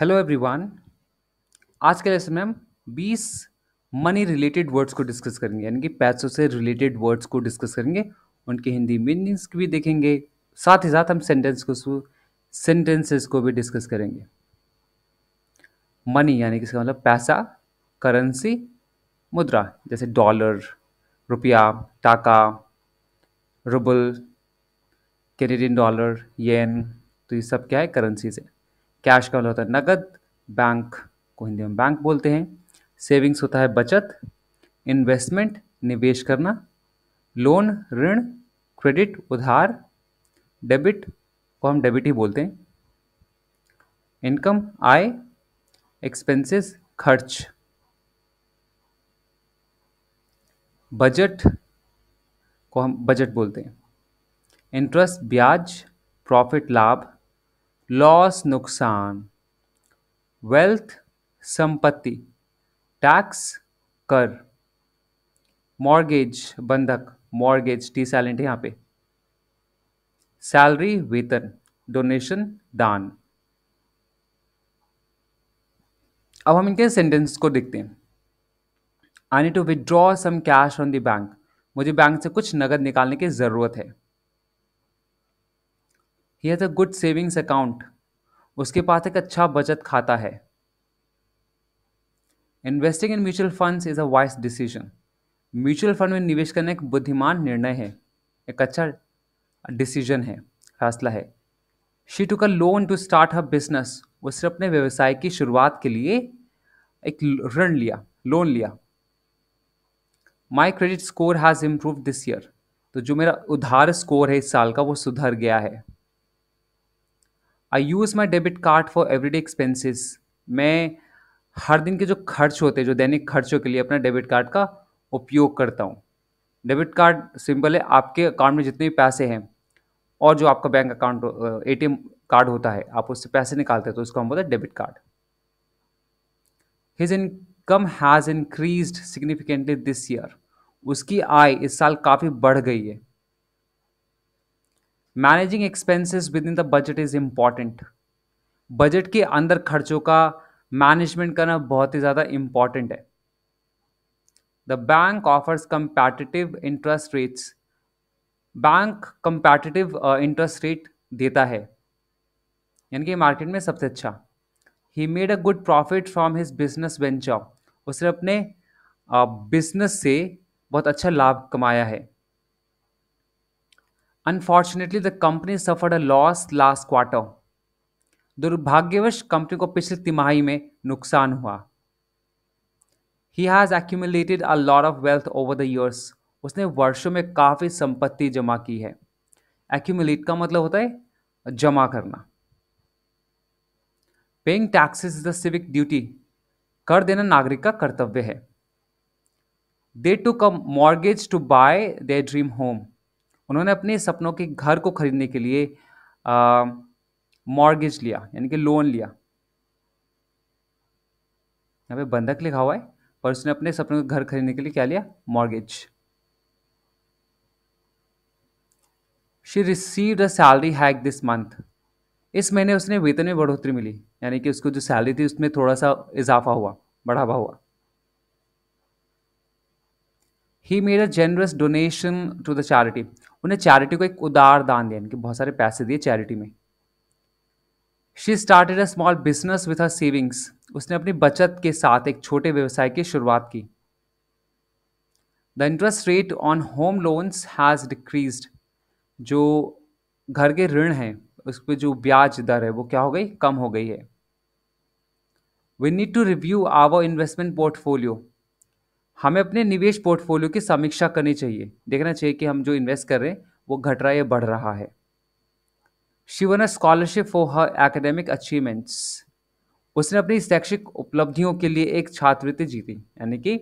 hello everyone आज के lesson में हम 20 मनी रिलेटेड वर्ड्स को डिस्कस करेंगे यानी कि पैसों से रिलेटेड वर्ड्स को डिस्कस करेंगे उनके हिंदी मीनिंग्स भी देखेंगे साथ ही साथ हम सेंटेंस को सेंटेंसेस को भी डिस्कस करेंगे मनी यानी कि इसका मतलब पैसा करेंसी मुद्रा जैसे डॉलर रुपया टाका रुबल कैनेडियन डॉलर येन तो ये सब क्या है करेंसीज है कैश का होता है नकद बैंक को हिंदी में बैंक बोलते हैं सेविंग्स होता है बचत इन्वेस्टमेंट निवेश करना लोन ऋण क्रेडिट उधार डेबिट को हम डेबिट ही बोलते हैं इनकम आय एक्सपेंसेस खर्च बजट को हम बजट बोलते हैं इंटरेस्ट ब्याज प्रॉफिट लाभ लॉस नुकसान वेल्थ संपत्ति टैक्स कर मॉर्गेज बंधक मॉर्गेज टी साइलेंट यहां यहाँ पे सैलरी वेतन डोनेशन दान अब हम इनके सेंटेंस को देखते हैं I need to withdraw some cash on the bank मुझे बैंक से कुछ नगद निकालने की ज़रूरत है he has a good savings account उसके पास एक अच्छा बचत खाता है investing in mutual funds is a wise decision mutual fund में निवेश करना एक बुद्धिमान निर्णय है एक अच्छा डिसीजन है फैसला है she took a loan to start a business उसने अपने व्यवसाय की शुरुआत के लिए एक ऋण लिया लोन लिया my credit score has improve this year तो जो मेरा उधार स्कोर है इस साल का वो सुधर गया है I use my debit card for everyday expenses मैं हर दिन के जो खर्च होते हैं जो दैनिक खर्चों के लिए अपना डेबिट कार्ड का उपयोग करता हूँ डेबिट कार्ड सिंपल है आपके अकाउंट में जितने भी पैसे हैं और जो आपका bank account A M card होता है आप उससे पैसे निकालते हैं तो उसको हम बोलते हैं debit card his income has increase significantly this year उसकी आय इस साल काफ़ी बढ़ गई है managing expenses within the budget is important budget के अंदर खर्चों का मैनेजमेंट करना बहुत ही ज़्यादा इम्पॉर्टेंट है the bank offers competitive interest rates bank competitive interest rate देता है यानी कि मार्केट में सबसे अच्छा he made a good profit from his business venture उसने अपने बिजनेस uh, से बहुत अच्छा लाभ कमाया है unfortunately the company suffered a loss last quarter दुर्भाग्यवश कंपनी को पिछली तिमाही में नुकसान हुआ he has accumulated a lot of wealth over the years उसने वर्षों में काफ़ी संपत्ति जमा की है एक्यूमुलेट का मतलब होता है जमा करना paying taxes is the civic duty कर देना नागरिक का कर्तव्य है दे टू कम mortgage to buy their dream home उन्होंने अपने सपनों के घर को खरीदने के लिए मॉर्गेज लिया यानी कि लोन लिया यहाँ पे बंधक लिखा हुआ है पर उसने अपने सपनों के घर खरीदने के लिए क्या लिया mortgage she receive a salary hike this month इस महीने उसने वेतन में बढ़ोतरी मिली यानी कि उसको जो सैलरी थी उसमें थोड़ा सा इजाफा हुआ बढ़ावा हुआ he made a generous donation to the charity उन्हें चैरिटी को एक उदार दान दिया इनके बहुत सारे पैसे दिए चैरिटी में she started a small business with her savings उसने अपनी बचत के साथ एक छोटे व्यवसाय की शुरुआत की the interest rate on home loans has decrease जो घर के ऋण हैं उस पर जो ब्याज दर है वो क्या हो गई कम हो गई है we need to review our investment portfolio हमें अपने निवेश पोर्टफोलियो की समीक्षा करनी चाहिए देखना चाहिए कि हम जो इन्वेस्ट कर रहे हैं वो घट रहा है या बढ़ रहा है she won scholarship for her academic achievements उसने अपनी शैक्षिक उपलब्धियों के लिए एक छात्रवृत्ति जीती यानी कि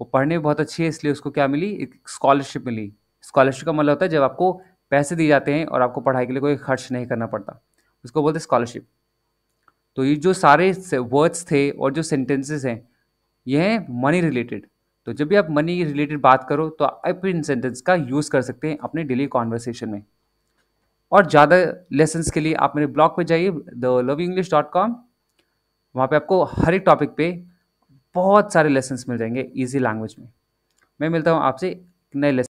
वो पढ़ने में बहुत अच्छी है इसलिए उसको क्या मिली एक स्कॉलरशिप मिली स्कॉलरशिप का मतलब होता है जब आपको पैसे दिए जाते हैं और आपको पढ़ाई के लिए कोई खर्च नहीं करना पड़ता उसको बोलते स्कॉलरशिप तो ये जो सारे वर्ड्स थे और जो सेंटेंसेस हैं यह है मनी रिलेटेड तो जब भी आप मनी रिलेटेड बात करो तो आप इन सेंटेंस का यूज़ कर सकते हैं अपने डेली कॉन्वर्सेशन में और ज़्यादा लेसन के लिए आप मेरे ब्लॉग पर जाइए the love English dot com वहाँ पर आपको हर एक टॉपिक पे बहुत सारे लेसन्स मिल जाएंगे ईजी लैंग्वेज में मैं मिलता हूँ आपसे नए लेसन